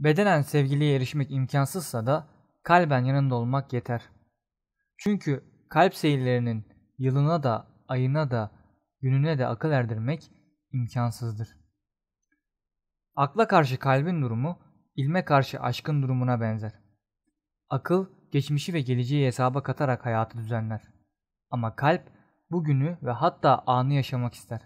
Bedenen sevgiliye erişmek imkansızsa da kalben yanında olmak yeter. Çünkü kalp seyirlerinin yılına da, ayına da, gününe de akıl erdirmek imkansızdır. Akla karşı kalbin durumu, ilme karşı aşkın durumuna benzer. Akıl, geçmişi ve geleceği hesaba katarak hayatı düzenler. Ama kalp, bugünü ve hatta anı yaşamak ister.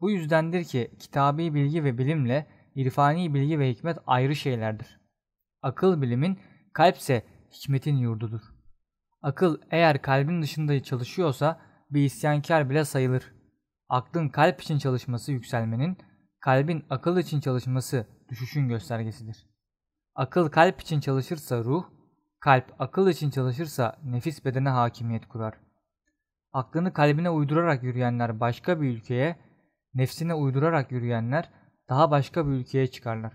Bu yüzdendir ki kitabi bilgi ve bilimle irfani bilgi ve hikmet ayrı şeylerdir. Akıl bilimin, kalpse hikmetin yurdudur. Akıl eğer kalbin dışında çalışıyorsa bir isyankar bile sayılır. Aklın kalp için çalışması yükselmenin, kalbin akıl için çalışması düşüşün göstergesidir. Akıl kalp için çalışırsa ruh, kalp akıl için çalışırsa nefis bedene hakimiyet kurar. Aklını kalbine uydurarak yürüyenler başka bir ülkeye, nefsine uydurarak yürüyenler daha başka bir ülkeye çıkarlar.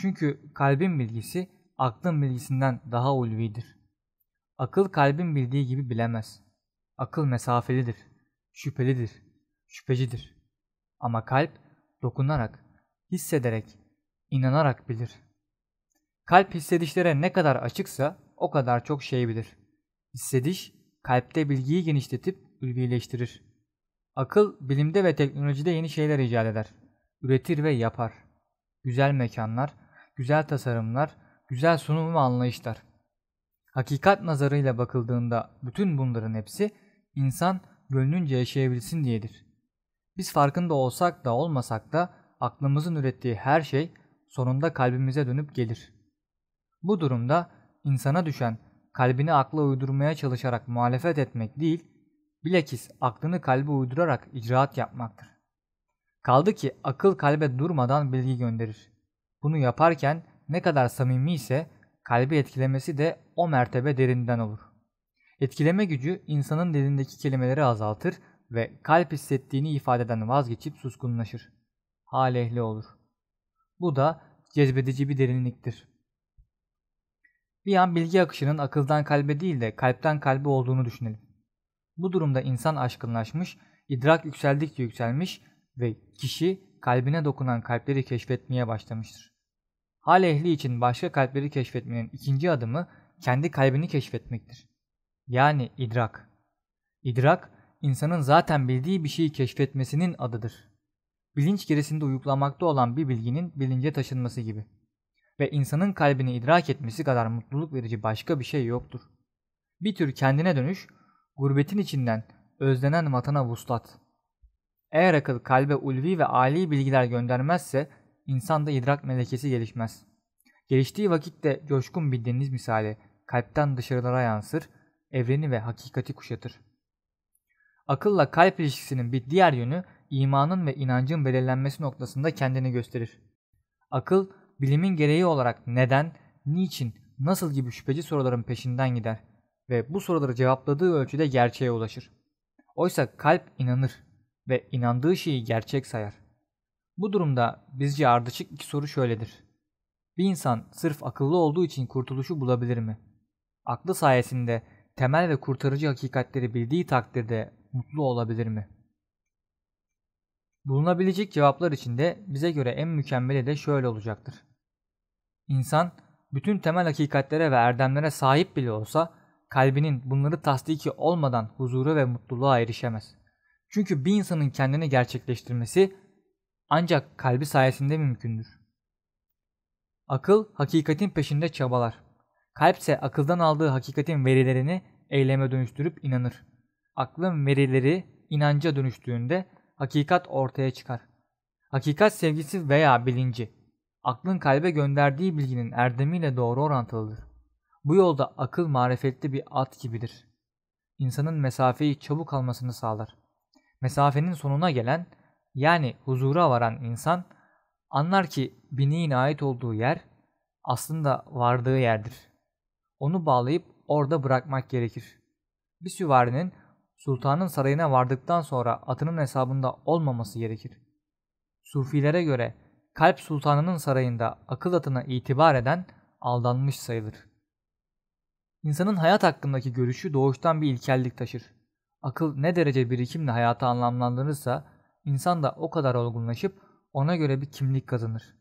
Çünkü kalbin bilgisi aklın bilgisinden daha ulvidir. Akıl kalbin bildiği gibi bilemez. Akıl mesafelidir, şüphelidir, şüphecidir. Ama kalp dokunarak, hissederek, inanarak bilir. Kalp hissedişlere ne kadar açıksa o kadar çok şey bilir. Hissediş kalpte bilgiyi genişletip ülvileştirir. Akıl bilimde ve teknolojide yeni şeyler icat eder üretir ve yapar. Güzel mekanlar, güzel tasarımlar, güzel sunum ve anlayışlar. Hakikat nazarıyla bakıldığında bütün bunların hepsi insan gönlünce yaşayabilsin diyedir. Biz farkında olsak da olmasak da aklımızın ürettiği her şey sonunda kalbimize dönüp gelir. Bu durumda insana düşen kalbini akla uydurmaya çalışarak muhalefet etmek değil, bilakis aklını kalbe uydurarak icraat yapmaktır. Kaldı ki akıl kalbe durmadan bilgi gönderir. Bunu yaparken ne kadar samimi ise kalbi etkilemesi de o mertebe derinden olur. Etkileme gücü insanın dilindeki kelimeleri azaltır ve kalp hissettiğini ifadeden vazgeçip suskunlaşır. Hal olur. Bu da cezbedici bir derinliktir. Bir an bilgi akışının akıldan kalbe değil de kalpten kalbe olduğunu düşünelim. Bu durumda insan aşkınlaşmış, idrak yükseldikçe yükselmiş ve kişi kalbine dokunan kalpleri keşfetmeye başlamıştır. Hal ehli için başka kalpleri keşfetmenin ikinci adımı kendi kalbini keşfetmektir. Yani idrak. İdrak, insanın zaten bildiği bir şeyi keşfetmesinin adıdır. Bilinç gerisinde uyuklamakta olan bir bilginin bilince taşınması gibi. Ve insanın kalbini idrak etmesi kadar mutluluk verici başka bir şey yoktur. Bir tür kendine dönüş, gurbetin içinden özlenen vatana vuslat.'' Eğer akıl kalbe ulvi ve âli bilgiler göndermezse insanda idrak melekesi gelişmez. Geliştiği vakitte coşkun bir deniz misali kalpten dışarılara yansır, evreni ve hakikati kuşatır. Akılla kalp ilişkisinin bir diğer yönü imanın ve inancın belirlenmesi noktasında kendini gösterir. Akıl, bilimin gereği olarak neden, niçin, nasıl gibi şüpheci soruların peşinden gider ve bu soruları cevapladığı ölçüde gerçeğe ulaşır. Oysa kalp inanır, ve inandığı şeyi gerçek sayar. Bu durumda bizce ardışık iki soru şöyledir. Bir insan sırf akıllı olduğu için kurtuluşu bulabilir mi? Aklı sayesinde temel ve kurtarıcı hakikatleri bildiği takdirde mutlu olabilir mi? Bulunabilecek cevaplar içinde bize göre en mükemmeli de şöyle olacaktır. İnsan bütün temel hakikatlere ve erdemlere sahip bile olsa kalbinin bunları tasdiki olmadan huzuru ve mutluluğa erişemez. Çünkü bir insanın kendini gerçekleştirmesi ancak kalbi sayesinde mümkündür. Akıl hakikatin peşinde çabalar. Kalpse akıldan aldığı hakikatin verilerini eyleme dönüştürüp inanır. Aklın verileri inanca dönüştüğünde hakikat ortaya çıkar. Hakikat sevgisi veya bilinci, aklın kalbe gönderdiği bilginin erdemiyle doğru orantılıdır. Bu yolda akıl marifetli bir at gibidir. İnsanın mesafeyi çabuk almasını sağlar mesafenin sonuna gelen yani huzura varan insan anlar ki biniğin ait olduğu yer aslında vardığı yerdir. Onu bağlayıp orada bırakmak gerekir. Bir süvarinin sultanın sarayına vardıktan sonra atının hesabında olmaması gerekir. Sufilere göre kalp sultanının sarayında akıl atına itibar eden aldanmış sayılır. İnsanın hayat hakkındaki görüşü doğuştan bir ilkellik taşır. Akıl ne derece birikimle hayatı anlamlandırırsa insan da o kadar olgunlaşıp ona göre bir kimlik kazanır.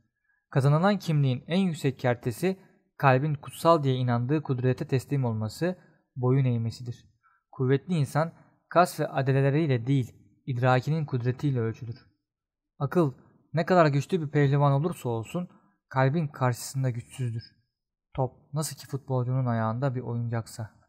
Kazanılan kimliğin en yüksek kertesi kalbin kutsal diye inandığı kudrete teslim olması, boyun eğmesidir. Kuvvetli insan kas ve adeleleriyle değil, idrakinin kudretiyle ölçülür. Akıl ne kadar güçlü bir pehlivan olursa olsun kalbin karşısında güçsüzdür. Top nasıl ki futbolcunun ayağında bir oyuncaksa.